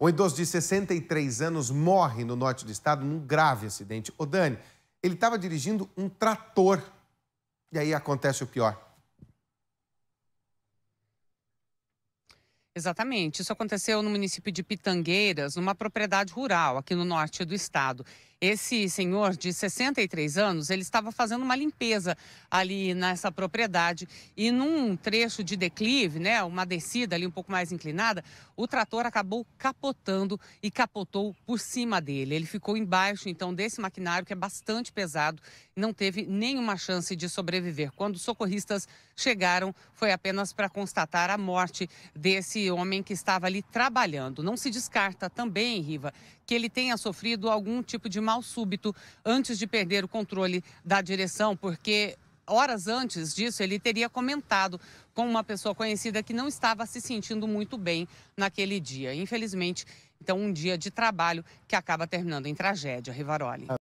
Um idoso de 63 anos morre no norte do estado num grave acidente. O Dani, ele estava dirigindo um trator. E aí acontece o pior. Exatamente. Isso aconteceu no município de Pitangueiras, numa propriedade rural aqui no norte do estado. Esse senhor de 63 anos, ele estava fazendo uma limpeza ali nessa propriedade e num trecho de declive, né, uma descida ali um pouco mais inclinada, o trator acabou capotando e capotou por cima dele. Ele ficou embaixo então desse maquinário que é bastante pesado, não teve nenhuma chance de sobreviver. Quando socorristas chegaram, foi apenas para constatar a morte desse homem que estava ali trabalhando. Não se descarta também, Riva, que ele tenha sofrido algum tipo de mal súbito antes de perder o controle da direção, porque horas antes disso, ele teria comentado com uma pessoa conhecida que não estava se sentindo muito bem naquele dia. Infelizmente, então, um dia de trabalho que acaba terminando em tragédia, Rivaroli.